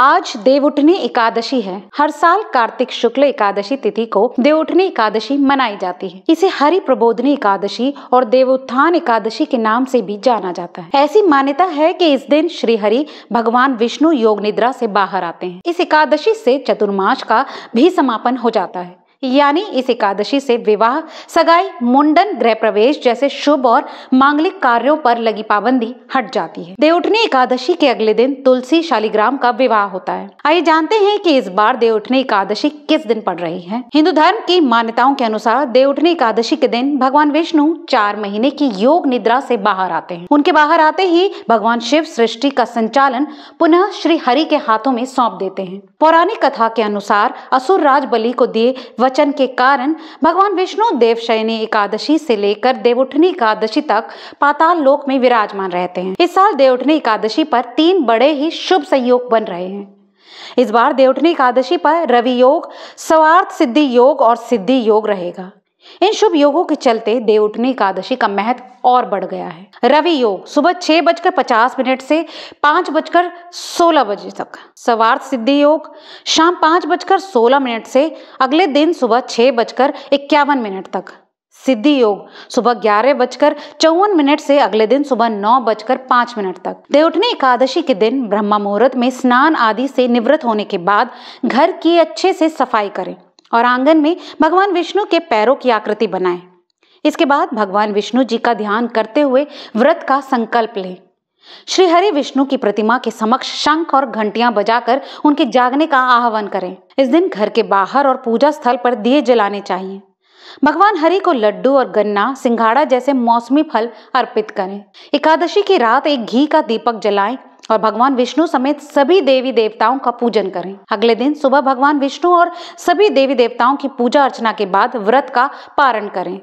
आज देवउठनी एकादशी है हर साल कार्तिक शुक्ल एकादशी तिथि को देवउठनी एकादशी मनाई जाती है इसे हरि प्रबोधनी एकादशी और देवोत्थान एकादशी के नाम से भी जाना जाता है ऐसी मान्यता है कि इस दिन श्री हरि भगवान विष्णु योग निद्रा से बाहर आते हैं इस एकादशी से चतुर्माश का भी समापन हो जाता है यानी इस एकादशी से विवाह सगाई मुंडन गृह प्रवेश जैसे शुभ और मांगलिक कार्यों पर लगी पाबंदी हट जाती है देवउठनी एकादशी के अगले दिन तुलसी शालिग्राम का विवाह होता है आइए जानते हैं कि इस बार देवउठनी एकादशी किस दिन पड़ रही है हिंदू धर्म की मान्यताओं के अनुसार देवउठनी एकादशी के दिन भगवान विष्णु चार महीने की योग निद्रा से बाहर आते हैं उनके बाहर आते ही भगवान शिव सृष्टि का संचालन पुनः श्री हरि के हाथों में सौंप देते हैं पौराणिक कथा के अनुसार असुर राज बलि को दिए वचन के कारण भगवान विष्णु देवशयनी एकादशी से लेकर देवउठनी एकादशी तक पाताल लोक में विराजमान रहते हैं इस साल देवउठनी एकादशी पर तीन बड़े ही शुभ संयोग बन रहे हैं इस बार देवउठनी एकादशी पर रवि योग स्वार्थ सिद्धि योग और सिद्धि योग रहेगा इन शुभ योगों के चलते देवउठनी एकादशी का महत्व और बढ़ गया है रवि योग सुबह छह बजकर पचास मिनट से पांच बजकर सोलह बजे तक सवार्थ सिद्धि योग शाम पांच बजकर सोलह मिनट से अगले दिन सुबह छह बजकर इक्यावन मिनट तक सिद्धि योग सुबह ग्यारह बजकर चौवन मिनट से अगले दिन सुबह नौ बजकर पांच मिनट तक देवटनी एकादशी के दिन ब्रह्मा मुहूर्त में स्नान आदि से निवृत्त होने के बाद घर की अच्छे से सफाई करें और आंगन में भगवान विष्णु के पैरों की आकृति बनाएं इसके बाद भगवान विष्णु जी का ध्यान करते हुए व्रत का संकल्प लें श्री हरि विष्णु की प्रतिमा के समक्ष शंख और घंटियां बजाकर उनके जागने का आह्वान करें इस दिन घर के बाहर और पूजा स्थल पर दिए जलाने चाहिए भगवान हरि को लड्डू और गन्ना सिंघाड़ा जैसे मौसमी फल अर्पित करें एकादशी की रात एक घी का दीपक जलाएं और भगवान विष्णु समेत सभी देवी देवताओं का पूजन करें अगले दिन सुबह भगवान विष्णु और सभी देवी देवताओं की पूजा अर्चना के बाद व्रत का पारण करें